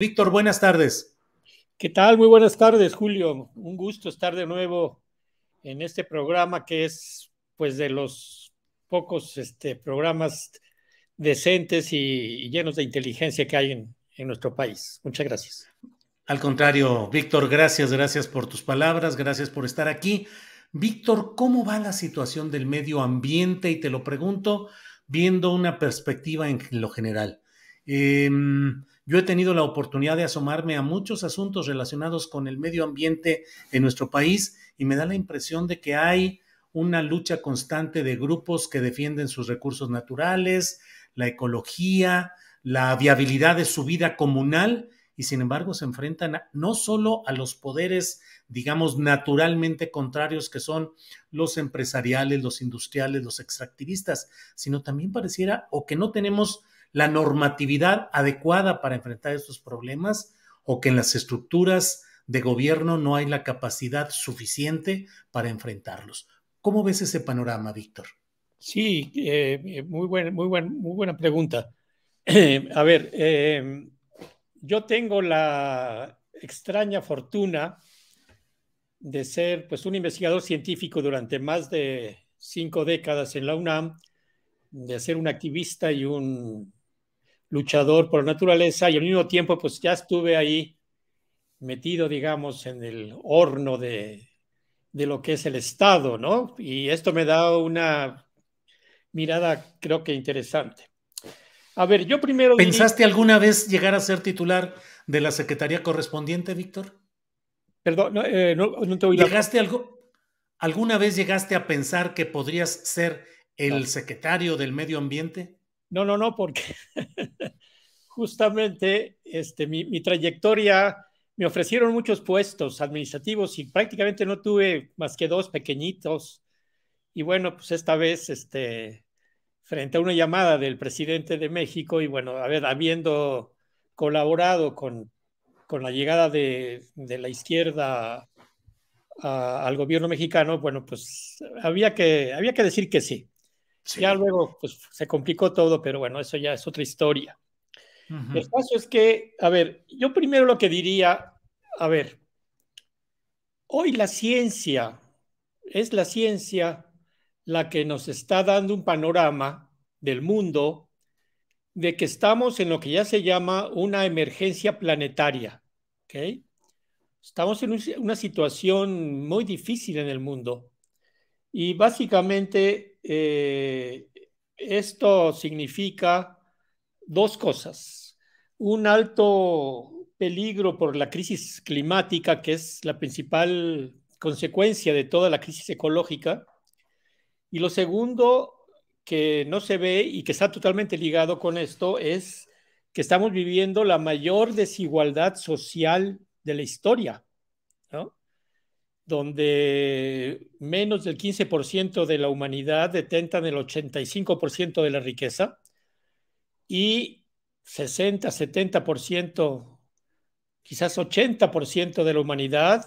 Víctor, buenas tardes. ¿Qué tal? Muy buenas tardes, Julio. Un gusto estar de nuevo en este programa que es pues de los pocos este, programas decentes y llenos de inteligencia que hay en, nuestro país. Muchas gracias. Al contrario, Víctor, gracias, gracias por tus palabras, gracias por estar aquí. Víctor, ¿cómo va la situación del medio ambiente? Y te lo pregunto viendo una perspectiva en lo general. Eh, yo he tenido la oportunidad de asomarme a muchos asuntos relacionados con el medio ambiente en nuestro país y me da la impresión de que hay una lucha constante de grupos que defienden sus recursos naturales, la ecología, la viabilidad de su vida comunal y sin embargo se enfrentan no solo a los poderes, digamos, naturalmente contrarios que son los empresariales, los industriales, los extractivistas, sino también pareciera o que no tenemos la normatividad adecuada para enfrentar estos problemas o que en las estructuras de gobierno no hay la capacidad suficiente para enfrentarlos. ¿Cómo ves ese panorama, Víctor? Sí, eh, eh, muy, muy, muy buena pregunta. a ver, eh, yo tengo la extraña fortuna de ser pues, un investigador científico durante más de cinco décadas en la UNAM, de ser un activista y un luchador por la naturaleza y al mismo tiempo pues ya estuve ahí metido, digamos, en el horno de, lo que es el Estado, ¿no? Y esto me da una mirada creo que interesante. A ver, yo primero... ¿Pensaste alguna vez llegar a ser titular de la Secretaría correspondiente, Víctor? Perdón, no, eh, te oí. ¿Llegaste algo, alguna vez llegaste a pensar que podrías ser el secretario del medio ambiente? No, no, no, porque justamente este, mi, trayectoria, me ofrecieron muchos puestos administrativos y prácticamente no tuve más que dos pequeñitos. Y bueno, pues esta vez, este, frente a una llamada del presidente de México y bueno, a ver, habiendo colaborado con, con la llegada de, la izquierda al gobierno mexicano, bueno, pues había que, había que decir que sí. Ya luego pues, se complicó todo, pero bueno, eso ya es otra historia. El caso es que, a ver, yo primero lo que diría, a ver, hoy la ciencia, es la ciencia la que nos está dando un panorama del mundo de que estamos en lo que ya se llama una emergencia planetaria. ¿okay? Estamos en una situación muy difícil en el mundo y básicamente eh, esto significa dos cosas. Un alto peligro por la crisis climática, que es la principal consecuencia de toda la crisis ecológica. Y lo segundo que no se ve y que está totalmente ligado con esto es que estamos viviendo la mayor desigualdad social de la historia donde menos del 15% de la humanidad detentan el 85% de la riqueza y 60, 70%, quizás 80% de la humanidad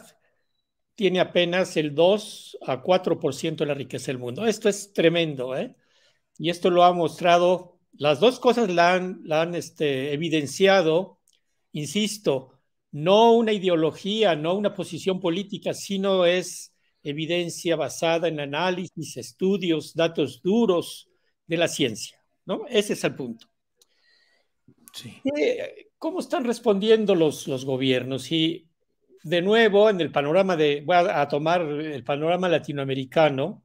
tiene apenas el 2 a 4% de la riqueza del mundo. Esto es tremendo, ¿eh? Y esto lo ha mostrado, las dos cosas la han, este, evidenciado, insisto, no una ideología, no una posición política, sino es evidencia basada en análisis, estudios, datos duros de la ciencia. ¿no? Ese es el punto. ¿Cómo están respondiendo los, los gobiernos? Y de nuevo, en el panorama de, voy a tomar el panorama latinoamericano,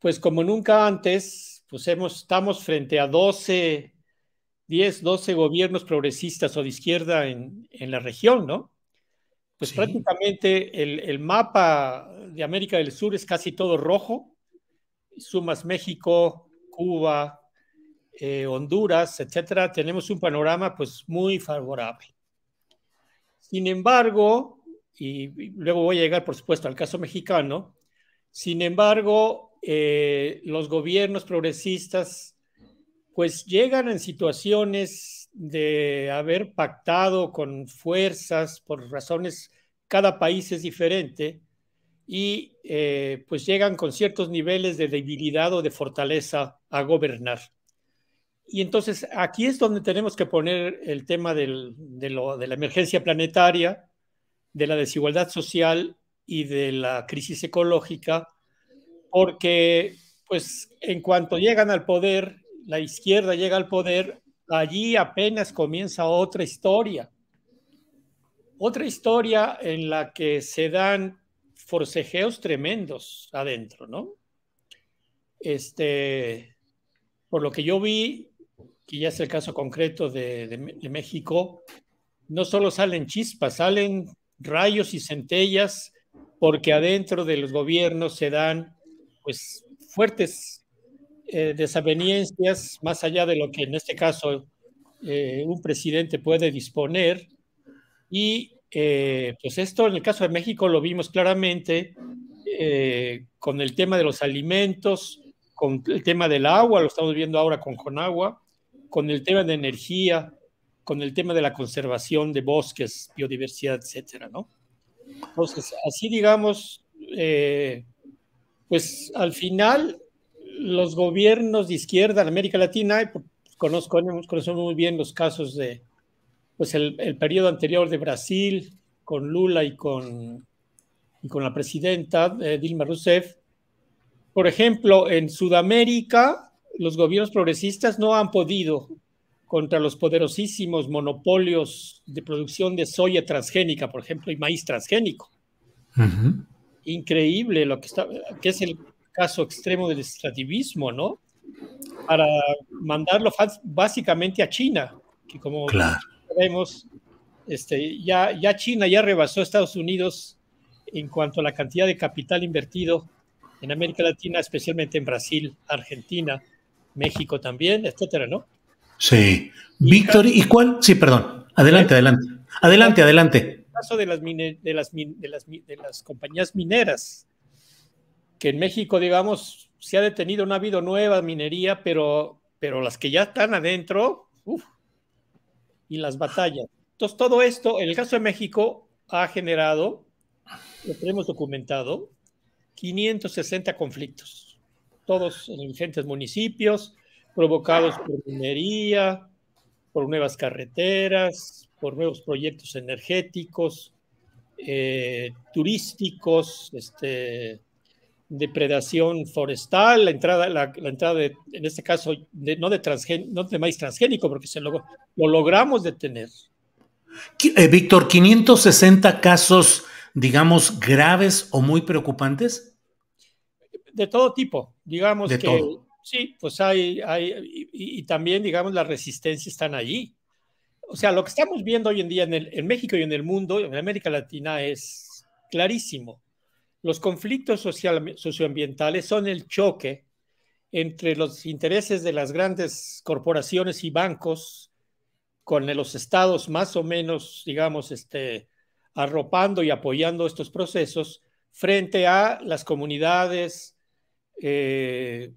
pues como nunca antes, pues estamos frente a 12 10, 12 gobiernos progresistas o de izquierda en, la región, ¿no? Pues prácticamente el, mapa de América del Sur es casi todo rojo. Sumas México, Cuba, eh, Honduras, etcétera. Tenemos un panorama pues muy favorable. Sin embargo, y luego voy a llegar por supuesto al caso mexicano, sin embargo, eh, los gobiernos progresistas pues llegan en situaciones de haber pactado con fuerzas por razones, cada país es diferente, y eh, pues llegan con ciertos niveles de debilidad o de fortaleza a gobernar. Y entonces aquí es donde tenemos que poner el tema de, lo, de la emergencia planetaria, de la desigualdad social y de la crisis ecológica, porque pues en cuanto llegan al poder la izquierda llega al poder, allí apenas comienza otra historia. Otra historia en la que se dan forcejeos tremendos adentro, ¿no? Este, por lo que yo vi, que ya es el caso concreto de, de México, no solo salen chispas, salen rayos y centellas, porque adentro de los gobiernos se dan pues fuertes eh, desaveniencias más allá de lo que en este caso eh, un presidente puede disponer. Y eh, pues esto en el caso de México lo vimos claramente eh, con el tema de los alimentos, con el tema del agua, lo estamos viendo ahora con Conagua, con el tema de energía, con el tema de la conservación de bosques, biodiversidad, etcétera, ¿no? Entonces, así digamos, pues al final los gobiernos de izquierda en América Latina, conozco, conocemos muy bien los casos de, pues el, periodo anterior de Brasil, con Lula y con, y con la presidenta eh, Dilma Rousseff. Por ejemplo, en Sudamérica, los gobiernos progresistas no han podido contra los poderosísimos monopolios de producción de soya transgénica, por ejemplo, y maíz transgénico. Increíble lo que está, que es el caso extremo del extrativismo ¿no? Para mandarlo básicamente a China, que como sabemos, este, ya, ya China ya rebasó a Estados Unidos en cuanto a la cantidad de capital invertido en América Latina, especialmente en Brasil, Argentina, México también, etcétera, ¿no? Sí. Víctor, ¿y cuál? Sí, perdón. Adelante, ¿Eh? adelante. Adelante, adelante. el caso de las, de, las, de, las, de las compañías mineras, que en México, digamos, se ha detenido, no ha habido nueva minería, pero, pero las que ya están adentro, uf, y las batallas. Entonces, todo esto, en el caso de México, ha generado, lo tenemos documentado, 560 conflictos, todos en diferentes municipios, provocados por minería, por nuevas carreteras, por nuevos proyectos energéticos, eh, turísticos, este, depredación forestal, la entrada, la, entrada de, en este caso, no, de no maíz transgénico, porque se lo, lo logramos detener. Eh, Víctor, 560 casos, digamos, graves o muy preocupantes. De todo tipo, digamos que sí, pues hay, y, también, digamos, la resistencia están allí. O sea, lo que estamos viendo hoy en día en, el, en México y en el mundo, en América Latina, es clarísimo los conflictos socioambientales son el choque entre los intereses de las grandes corporaciones y bancos con los estados más o menos, digamos, este, arropando y apoyando estos procesos frente a las comunidades eh,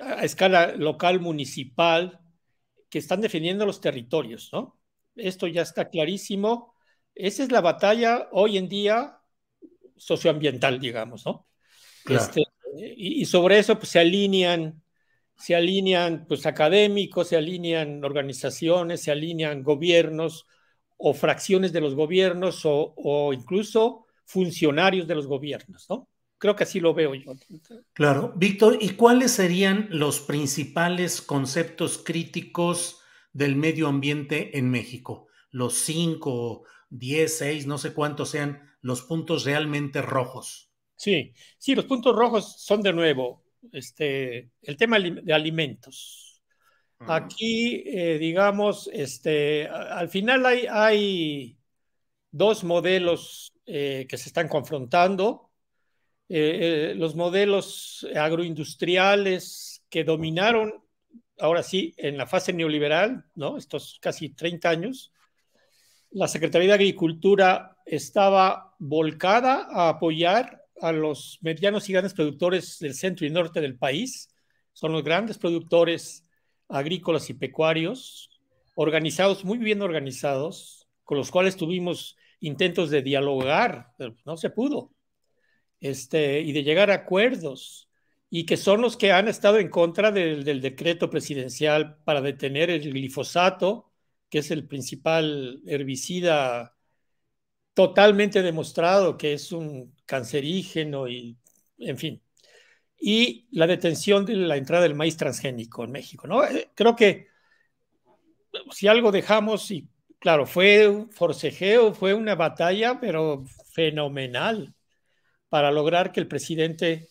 a escala local, municipal, que están defendiendo los territorios, Esto ya está clarísimo. Esa es la batalla hoy en día socioambiental, digamos, ¿no? Este, y, sobre eso pues, se alinean, se alinean pues, académicos, se alinean organizaciones, se alinean gobiernos o fracciones de los gobiernos o, o incluso funcionarios de los gobiernos, ¿no? Creo que así lo veo yo. Claro, Víctor, ¿y cuáles serían los principales conceptos críticos del medio ambiente en México? Los cinco, diez, seis, no sé cuántos sean los puntos realmente rojos. Sí, sí, los puntos rojos son de nuevo este, el tema de alimentos. Aquí, eh, digamos, este, al final hay, dos modelos eh, que se están confrontando. Eh, los modelos agroindustriales que dominaron, ahora sí, en la fase neoliberal, ¿no? Estos casi 30 años, la Secretaría de Agricultura estaba volcada a apoyar a los medianos y grandes productores del centro y norte del país. Son los grandes productores agrícolas y pecuarios, organizados, muy bien organizados, con los cuales tuvimos intentos de dialogar, pero no se pudo, este, y de llegar a acuerdos, y que son los que han estado en contra del decreto presidencial para detener el glifosato, que es el principal herbicida totalmente demostrado que es un cancerígeno y, en fin, y la detención de la entrada del maíz transgénico en México. ¿no? Eh, creo que si algo dejamos, y claro, fue un forcejeo, fue una batalla, pero fenomenal para lograr que el presidente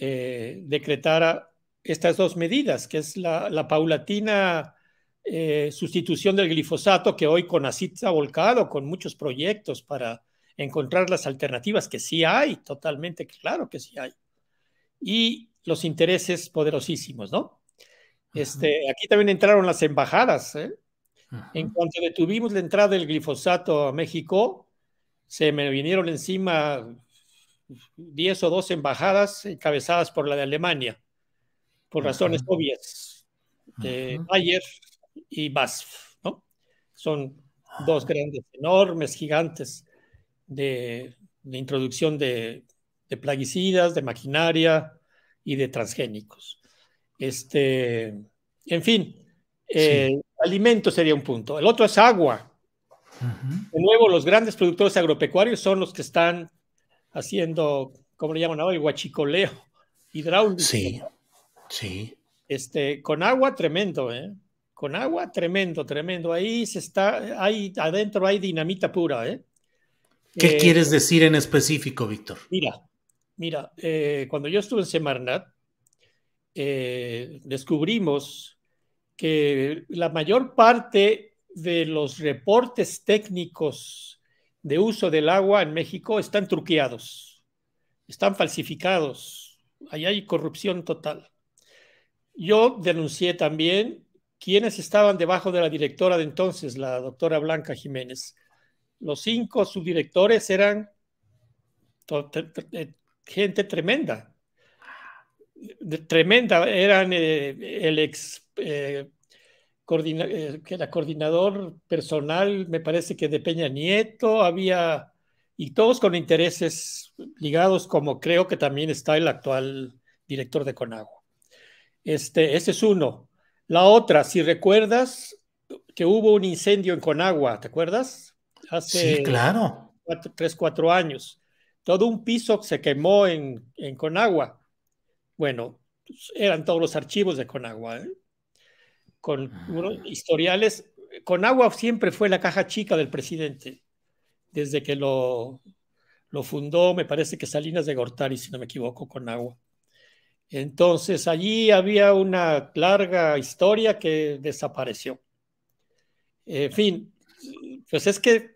eh, decretara estas dos medidas, que es la paulatina eh, sustitución del glifosato, que hoy ACIT se ha volcado con muchos proyectos para encontrar las alternativas, que sí hay, totalmente claro que sí hay. Y los intereses poderosísimos, ¿no? Este, aquí también entraron las embajadas. ¿eh? En cuanto detuvimos la entrada del glifosato a México, se me vinieron encima 10 o 12 embajadas encabezadas por la de Alemania, por razones obvias. Ayer y BASF, ¿no? Son dos ah. grandes, enormes, gigantes de, introducción de, plaguicidas, de maquinaria y de transgénicos. Este, en fin, eh, alimento sería un punto. El otro es agua. De nuevo, los grandes productores agropecuarios son los que están haciendo, ¿cómo le llaman ahora? El guachicoleo hidráulico. Sí, sí. Este, con agua tremendo, ¿eh? con agua, tremendo, tremendo. Ahí se está, ahí adentro hay dinamita pura, ¿eh? ¿Qué eh, quieres decir en específico, Víctor? Mira, mira, eh, cuando yo estuve en Semarnat, eh, descubrimos que la mayor parte de los reportes técnicos de uso del agua en México están truqueados, están falsificados, ahí hay corrupción total. Yo denuncié también quienes estaban debajo de la directora de entonces, la doctora Blanca Jiménez. Los cinco subdirectores eran eh, gente tremenda, tremenda. Eran eh, el ex eh, coordinador personal, me parece que de Peña Nieto, había, y todos con intereses ligados, como creo que también está el actual director de Conagua. Este, ese es uno. La otra, si recuerdas que hubo un incendio en Conagua, ¿te acuerdas? Hace sí, claro. tres, cuatro años. Todo un piso se quemó en, Conagua. Bueno, pues, eran todos los archivos de Conagua, ¿eh? con ah. unos historiales. Conagua siempre fue la caja chica del presidente, desde que lo, lo fundó, me parece que Salinas de Gortari, si no me equivoco, Conagua. Entonces allí había una larga historia que desapareció. En fin, pues es que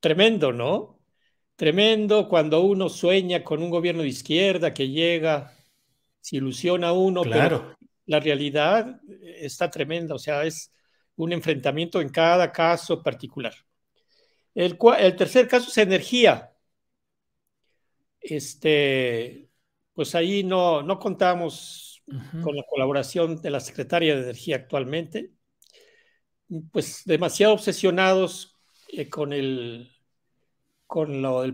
tremendo, ¿no? Tremendo cuando uno sueña con un gobierno de izquierda que llega, se ilusiona uno, pero la realidad está tremenda, o sea, es un enfrentamiento en cada caso particular. El, el tercer caso es energía. Este, pues ahí no, no contamos con la colaboración de la Secretaria de Energía actualmente, pues demasiado obsesionados eh, con el con,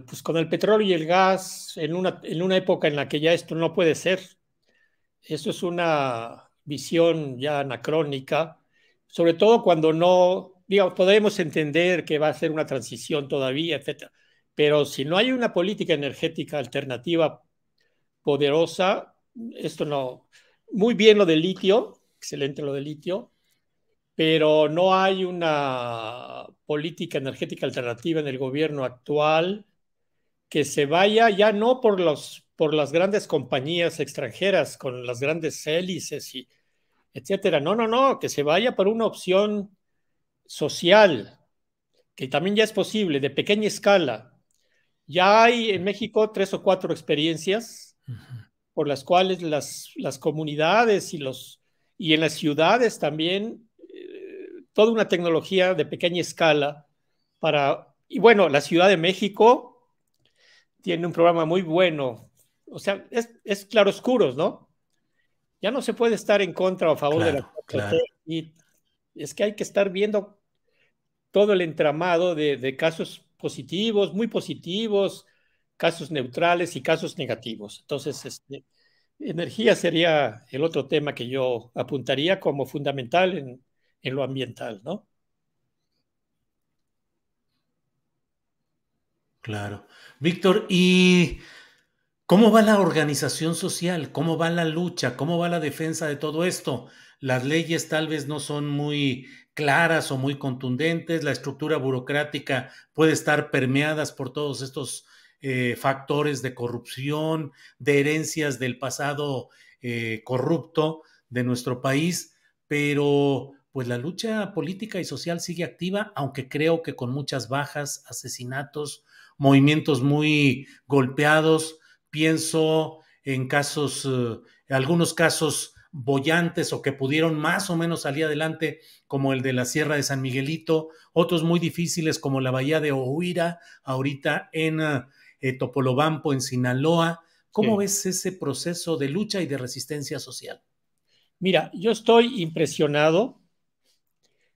pues con el petróleo y el gas en una, en una época en la que ya esto no puede ser. Eso es una visión ya anacrónica, sobre todo cuando no, digamos, podemos entender que va a ser una transición todavía, etcétera. Pero si no hay una política energética alternativa poderosa. Esto no, muy bien lo del litio, excelente lo del litio, pero no hay una política energética alternativa en el gobierno actual que se vaya ya no por, los, por las grandes compañías extranjeras con las grandes hélices y etcétera. No, no, no, que se vaya por una opción social, que también ya es posible, de pequeña escala. Ya hay en México tres o cuatro experiencias por las cuales las, comunidades y, los, y en las ciudades también, eh, toda una tecnología de pequeña escala para, y bueno, la Ciudad de México tiene un programa muy bueno, o sea, es, es claroscuros, ¿no? Ya no se puede estar en contra o a favor de la y es que hay que estar viendo todo el entramado de, de casos positivos, muy positivos, casos neutrales y casos negativos. Entonces, este, energía sería el otro tema que yo apuntaría como fundamental en, en lo ambiental, ¿no? Claro. Víctor, ¿y cómo va la organización social? ¿Cómo va la lucha? ¿Cómo va la defensa de todo esto? Las leyes tal vez no son muy claras o muy contundentes, la estructura burocrática puede estar permeadas por todos estos eh, factores de corrupción, de herencias del pasado eh, corrupto de nuestro país, pero pues la lucha política y social sigue activa, aunque creo que con muchas bajas, asesinatos, movimientos muy golpeados. Pienso en casos, eh, algunos casos bollantes o que pudieron más o menos salir adelante, como el de la Sierra de San Miguelito, otros muy difíciles como la Bahía de Ohuira, ahorita en... Eh, Topolobampo en Sinaloa. ¿Cómo ves ese proceso de lucha y de resistencia social? Mira, yo estoy impresionado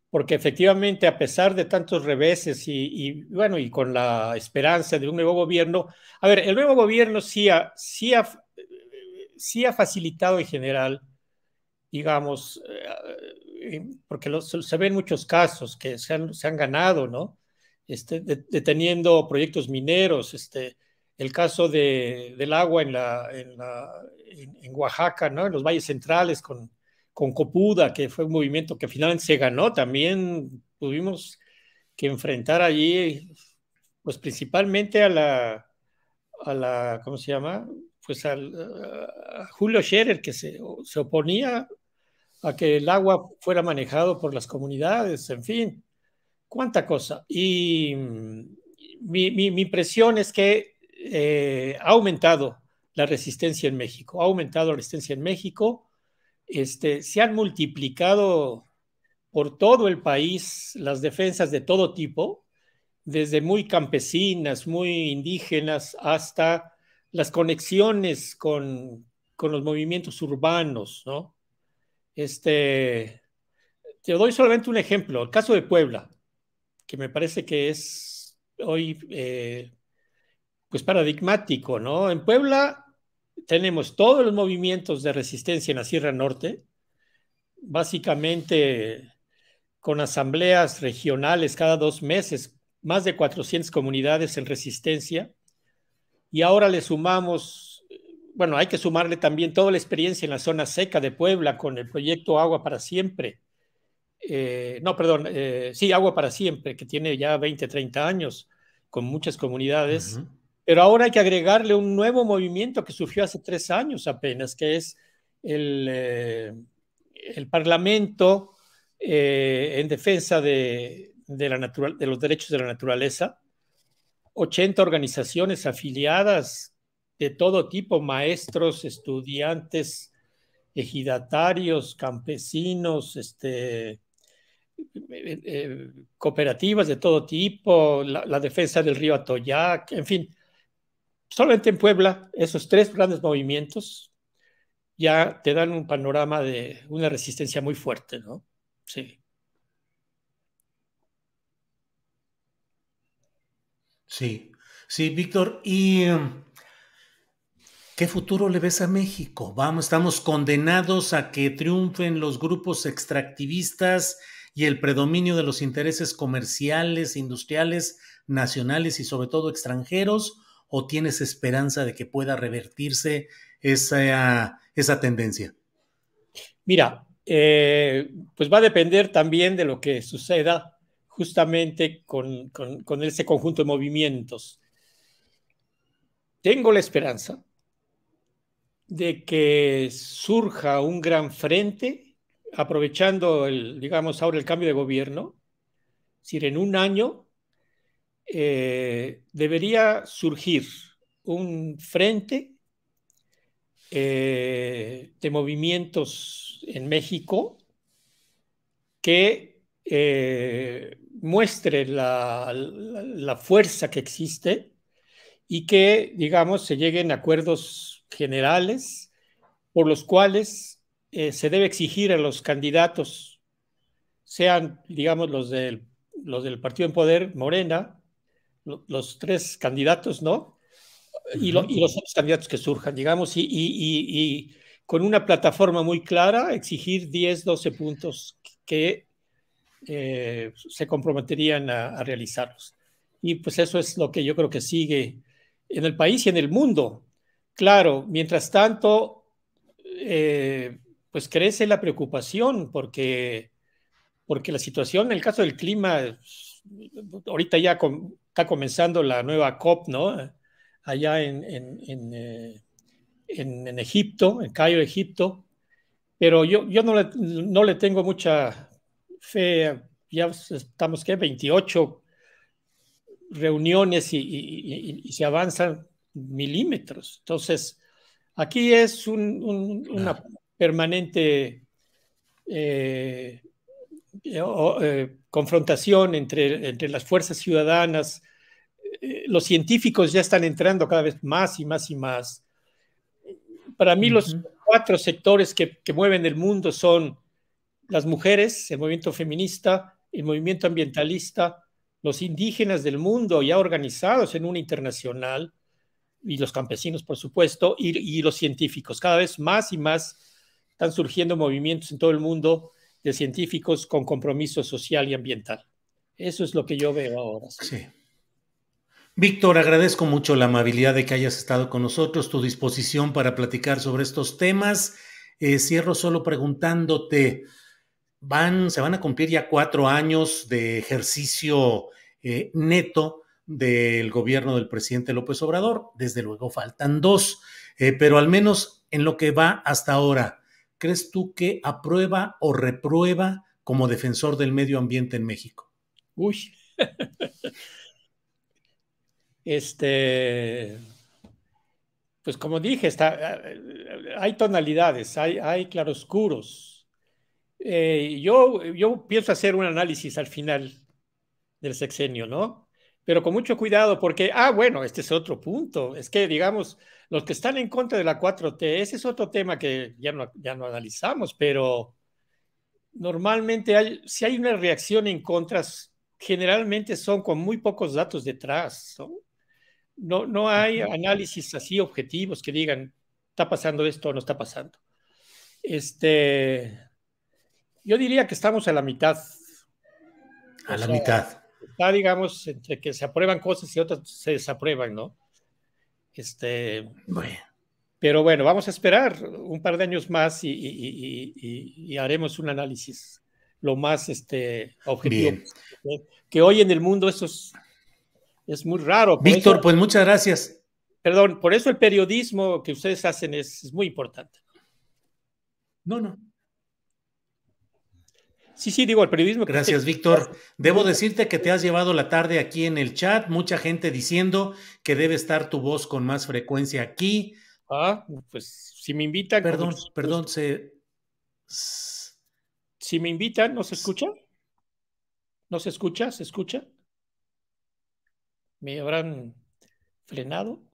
porque efectivamente a pesar de tantos reveses y, bueno, y con la esperanza de un nuevo gobierno, a ver, el nuevo gobierno sí ha, sí ha, sí ha facilitado en general, digamos, eh, eh, porque se ven muchos casos que se han ganado, ¿no? Este, deteniendo proyectos mineros, este, el caso del agua en, en, Oaxaca, en los valles centrales con, Copuda, que fue un movimiento que finalmente se ganó, también tuvimos que enfrentar allí, pues principalmente a la, ¿cómo se llama? Pues a Julio Scherer, que se oponía a que el agua fuera manejado por las comunidades, en fin cuánta cosa. Y mm, mi, impresión es que eh, ha aumentado la resistencia en México, ha aumentado la resistencia en México, este, se han multiplicado por todo el país las defensas de todo tipo, desde muy campesinas, muy indígenas, hasta las conexiones con, con los movimientos urbanos, ¿no? Este, te doy solamente un ejemplo, el caso de Puebla que me parece que es hoy eh, pues paradigmático, ¿no? En Puebla tenemos todos los movimientos de resistencia en la Sierra Norte, básicamente con asambleas regionales cada dos meses, más de 400 comunidades en resistencia, y ahora le sumamos, bueno, hay que sumarle también toda la experiencia en la zona seca de Puebla con el proyecto Agua para Siempre, eh, no, perdón, eh, sí, Agua para Siempre, que tiene ya 20, 30 años con muchas comunidades, pero ahora hay que agregarle un nuevo movimiento que surgió hace tres años apenas, que es el, eh, el Parlamento en defensa de, la de los derechos de la naturaleza. 80 organizaciones afiliadas de todo tipo, maestros, estudiantes, ejidatarios, campesinos, este, cooperativas de todo tipo, la, la, defensa del río Atoyac, en fin. Solamente en Puebla, esos tres grandes movimientos ya te dan un panorama de una resistencia muy fuerte, ¿no? Sí. Sí, sí, Víctor. ¿Y um, qué futuro le ves a México? Vamos, estamos condenados a que triunfen los grupos extractivistas y el predominio de los intereses comerciales, industriales, nacionales y sobre todo extranjeros? ¿O tienes esperanza de que pueda revertirse esa, tendencia? Mira, eh, pues va a depender también de lo que suceda justamente con, con ese conjunto de movimientos. Tengo la esperanza de que surja un gran frente aprovechando el, digamos, ahora el cambio de gobierno, decir, en un año eh, debería surgir un frente eh, de movimientos en México que eh, muestre la, fuerza que existe y que, digamos, se lleguen acuerdos generales por los cuales eh, se debe exigir a los candidatos, sean, digamos, los del, los del Partido en Poder, Morena, los tres candidatos, ¿no? Y, y, los otros candidatos que surjan, digamos, y, y, y, con una plataforma muy clara, exigir 10, 12 puntos que eh, se comprometerían a, a realizarlos. Y pues eso es lo que yo creo que sigue en el país y en el mundo. Claro, mientras tanto, eh, pues crece la preocupación porque, porque la situación en el caso del clima, ahorita ya está comenzando la nueva COP, ¿no? Allá en, eh, en, en Egipto, en Cairo, Egipto, pero yo, yo no, le, tengo mucha fe, ya estamos, que 28 reuniones y, se avanzan milímetros. Entonces, aquí es un, una ah permanente eh, eh, eh, confrontación entre, las fuerzas ciudadanas. los científicos ya están entrando cada vez más y más y más. Para mí los cuatro sectores que, mueven el mundo son las mujeres, el movimiento feminista, el movimiento ambientalista, los indígenas del mundo ya organizados en una internacional, y los campesinos, por supuesto, y, y, los científicos, cada vez más y más están surgiendo movimientos en todo el mundo de científicos con compromiso social y ambiental. Eso es lo que yo veo ahora. Sí. Víctor, agradezco mucho la amabilidad de que hayas estado con nosotros, tu disposición para platicar sobre estos temas. Eh, cierro solo preguntándote, se van a cumplir ya cuatro años de ejercicio eh, neto del gobierno del presidente López Obrador. Desde luego faltan dos, eh, pero al menos en lo que va hasta ahora, crees tú que aprueba o reprueba como defensor del medio ambiente en México? Uy. este. Pues como dije, está, hay tonalidades, hay, claroscuros. Eh, yo, yo pienso hacer un análisis al final del sexenio, ¿no? pero con mucho cuidado porque, ah, bueno, este es otro punto. Es que, digamos, los que están en contra de la 4T, ese es otro tema que ya no, ya no analizamos, pero normalmente hay, si hay una reacción en contra, generalmente son con muy pocos datos detrás. ¿no? No, hay análisis así objetivos que digan, está pasando esto o no está pasando. Este, yo diría que estamos a la mitad. A la mitad está, digamos, entre que se aprueban cosas y otras se desaprueban, ¿no? Este, Pero bueno, vamos a esperar un par de años más y, haremos un análisis lo más este, objetivo. Que hoy en el mundo eso es, muy raro. Víctor, pues muchas gracias. Perdón, por eso el periodismo que ustedes hacen es muy importante. No, no, Sí, sí, digo, el periodismo. Gracias, Víctor. Debo decirte que te has llevado la tarde aquí en el chat, mucha gente diciendo que debe estar tu voz con más frecuencia aquí. Ah, pues si me invitan. Perdón, perdón, se. Si me invitan, ¿no se escucha? ¿No se escucha? ¿Se escucha? ¿Me habrán frenado?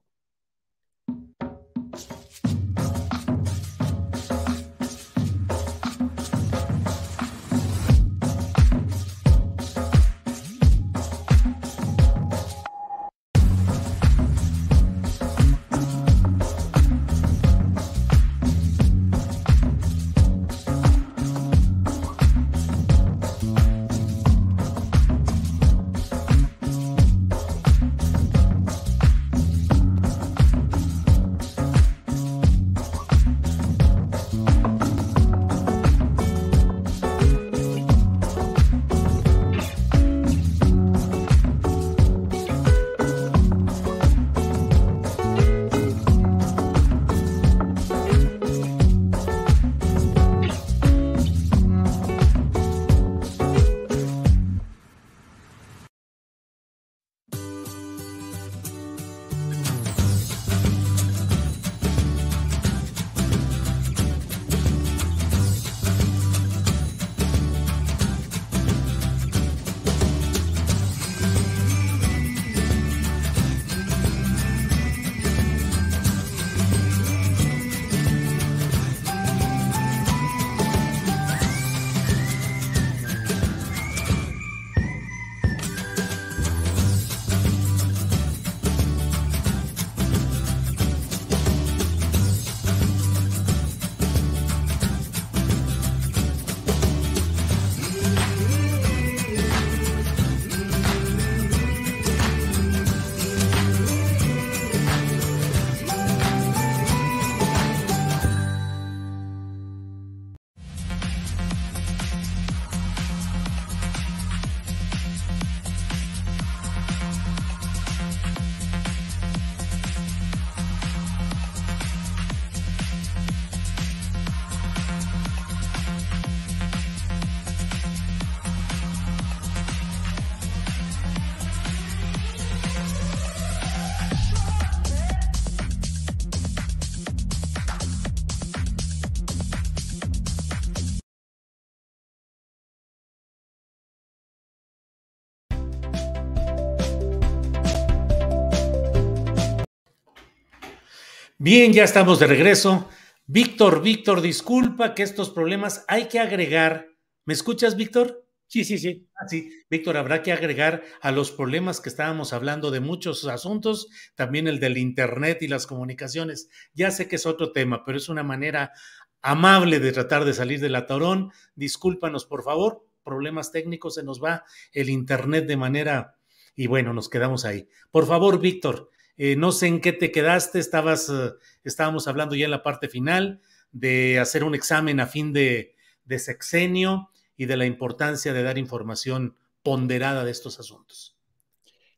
Bien, ya estamos de regreso. Víctor, Víctor, disculpa que estos problemas hay que agregar. ¿Me escuchas, Víctor? Sí, sí, sí. Ah, sí. Víctor, habrá que agregar a los problemas que estábamos hablando de muchos asuntos, también el del Internet y las comunicaciones. Ya sé que es otro tema, pero es una manera amable de tratar de salir del atorón. Discúlpanos, por favor. Problemas técnicos, se nos va el Internet de manera... Y bueno, nos quedamos ahí. Por favor, Víctor, eh, no sé en qué te quedaste, estabas, eh, estábamos hablando ya en la parte final de hacer un examen a fin de, de sexenio y de la importancia de dar información ponderada de estos asuntos.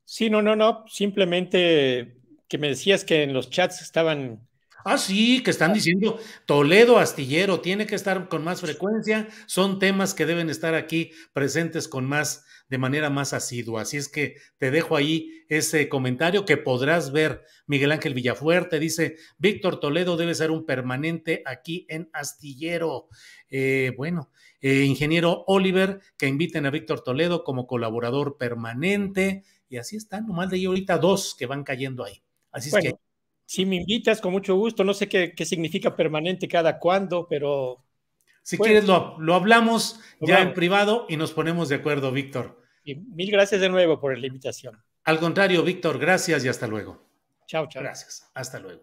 Sí, no, no, no, simplemente que me decías que en los chats estaban Ah, sí, que están ah. diciendo Toledo Astillero tiene que estar con más frecuencia. Son temas que deben estar aquí presentes con más de manera más asidua. Así es que te dejo ahí ese comentario que podrás ver. Miguel Ángel Villafuerte dice, Víctor Toledo debe ser un permanente aquí en Astillero. Eh, bueno, eh, ingeniero Oliver, que inviten a Víctor Toledo como colaborador permanente. Y así están, nomás de ahí ahorita dos que van cayendo ahí. Así es que... Si me invitas, con mucho gusto. No sé qué, qué significa permanente cada cuándo, pero si pues quieres, lo, hablamos ya en privado y nos ponemos de acuerdo, Víctor. Y mil gracias de nuevo por la invitación. Al contrario, Víctor, gracias y hasta luego. Chao, chao. Gracias, hasta luego.